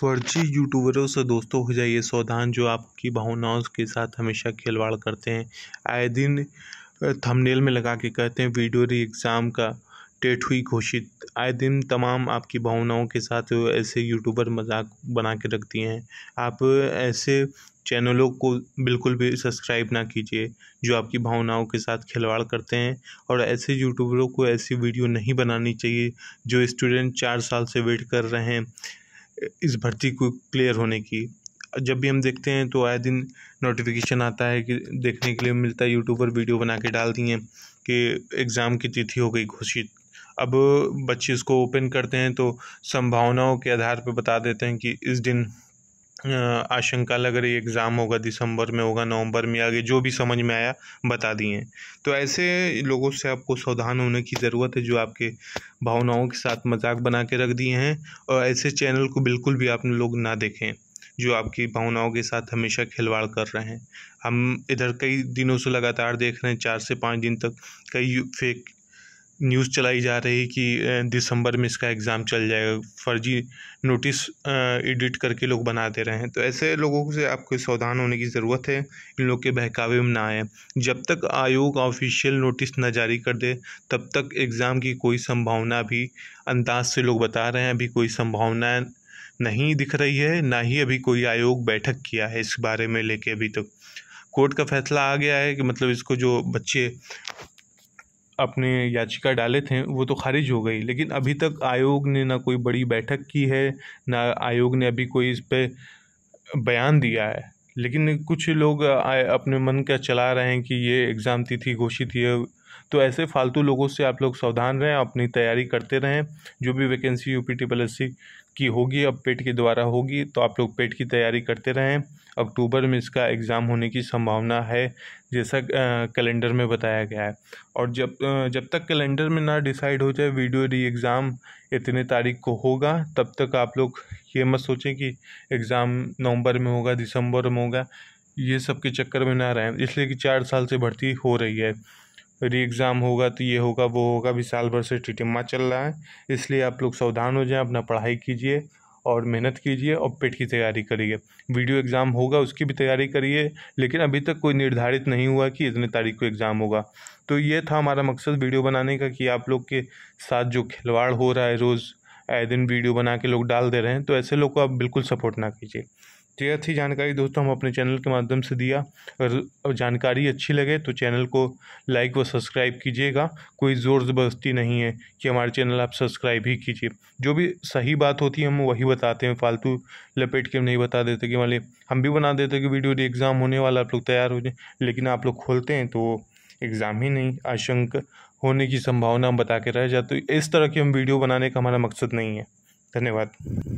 फर्जी यूट्यूबरों से दोस्तों हो जाइए सावधान जो आपकी भावनाओं के साथ हमेशा खिलवाड़ करते हैं आए दिन थंबनेल में लगा के कहते हैं वीडियो री एग्ज़ाम का डेट हुई घोषित आए दिन तमाम आपकी भावनाओं के साथ ऐसे यूट्यूबर मजाक बना के रख दिए हैं आप ऐसे चैनलों को बिल्कुल भी सब्सक्राइब ना कीजिए जो आपकी भावनाओं के साथ खिलवाड़ करते हैं और ऐसे यूट्यूबरों को ऐसी वीडियो नहीं बनानी चाहिए जो स्टूडेंट चार साल से वेट कर रहे हैं इस भर्ती को क्लियर होने की जब भी हम देखते हैं तो आए दिन नोटिफिकेशन आता है कि देखने के लिए मिलता है यूट्यूब पर वीडियो बना के डाल दिए कि एग्ज़ाम की तिथि हो गई घोषित अब बच्चे इसको ओपन करते हैं तो संभावनाओं के आधार पर बता देते हैं कि इस दिन आशंका लग रही एग्ज़ाम होगा दिसंबर में होगा नवंबर में आगे जो भी समझ में आया बता दिए तो ऐसे लोगों से आपको सावधान होने की ज़रूरत है जो आपके भावनाओं के साथ मजाक बना के रख दिए हैं और ऐसे चैनल को बिल्कुल भी आप लोग ना देखें जो आपकी भावनाओं के साथ हमेशा खिलवाड़ कर रहे हैं हम इधर कई दिनों से लगातार देख रहे हैं चार से पाँच दिन तक कई फेक न्यूज़ चलाई जा रही कि दिसंबर में इसका एग्ज़ाम चल जाएगा फर्जी नोटिस एडिट करके लोग बना दे रहे हैं तो ऐसे लोगों से आपको सावधान होने की ज़रूरत है इन लोग के बहकावे में ना आए जब तक आयोग ऑफिशियल नोटिस न जारी कर दे तब तक एग्ज़ाम की कोई संभावना भी अंदाज से लोग बता रहे हैं अभी कोई संभावना नहीं दिख रही है ना ही अभी कोई आयोग बैठक किया है इस बारे में लेके अभी तक तो। कोर्ट का फैसला आ गया है कि मतलब इसको जो बच्चे अपने याचिका डाले थे वो तो खारिज हो गई लेकिन अभी तक आयोग ने ना कोई बड़ी बैठक की है ना आयोग ने अभी कोई इस पर बयान दिया है लेकिन कुछ लोग अपने मन का चला रहे हैं कि ये एग्ज़ाम तिथि घोषित ये तो ऐसे फालतू लोगों से आप लोग सावधान रहें अपनी तैयारी करते रहें जो भी वैकेंसी यू पी की होगी अब पेट के द्वारा होगी तो आप लोग पेट की तैयारी करते रहें अक्टूबर में इसका एग्ज़ाम होने की संभावना है जैसा कैलेंडर में बताया गया है और जब जब तक कैलेंडर में ना डिसाइड हो जाए वीडियो री एग्ज़ाम इतने तारीख को होगा तब तक आप लोग ये मत सोचें कि एग्ज़ाम नवंबर में होगा दिसंबर में होगा ये सब के चक्कर में ना रहें इसलिए कि चार साल से भर्ती हो रही है री एग्ज़ाम होगा तो ये होगा वो होगा अभी साल भर से टिटिम्मा चल रहा है इसलिए आप लोग सावधान हो जाएं अपना पढ़ाई कीजिए और मेहनत कीजिए और पेट की तैयारी करिए वीडियो एग्ज़ाम होगा उसकी भी तैयारी करिए लेकिन अभी तक कोई निर्धारित नहीं हुआ कि इतने तारीख को एग्ज़ाम होगा तो ये था हमारा मकसद वीडियो बनाने का कि आप लोग के साथ जो खिलवाड़ हो रहा है रोज़ आए दिन वीडियो बना के लोग डाल दे रहे हैं तो ऐसे लोग को आप बिल्कुल सपोर्ट ना कीजिए तो यह थी जानकारी दोस्तों हम अपने चैनल के माध्यम से दिया और जानकारी अच्छी लगे तो चैनल को लाइक व सब्सक्राइब कीजिएगा कोई ज़ोर ज़बरदस्ती नहीं है कि हमारे चैनल आप सब्सक्राइब ही कीजिए जो भी सही बात होती है हम वही बताते हैं फालतू लपेट के नहीं बता देते कि मान हम भी बना देते कि वीडियो एग्ज़ाम होने वाला आप लोग तैयार हो जाए लेकिन आप लोग खोलते हैं तो एग्ज़ाम ही नहीं आशंक होने की संभावना हम बता के रह जाते इस तरह की हम वीडियो बनाने का हमारा मकसद नहीं है धन्यवाद